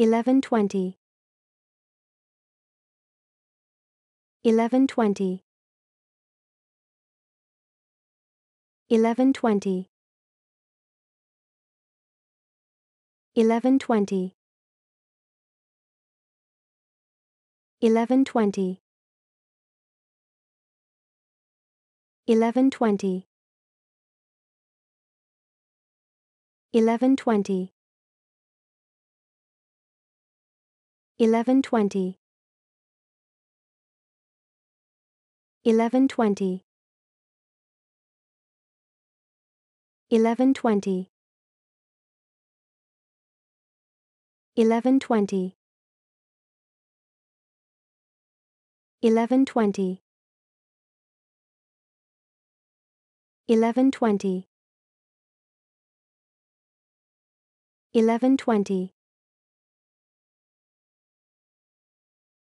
1120 1120 1120 1120 1120 1120 1120 1120 1120 1120 1120 1120 1120 1120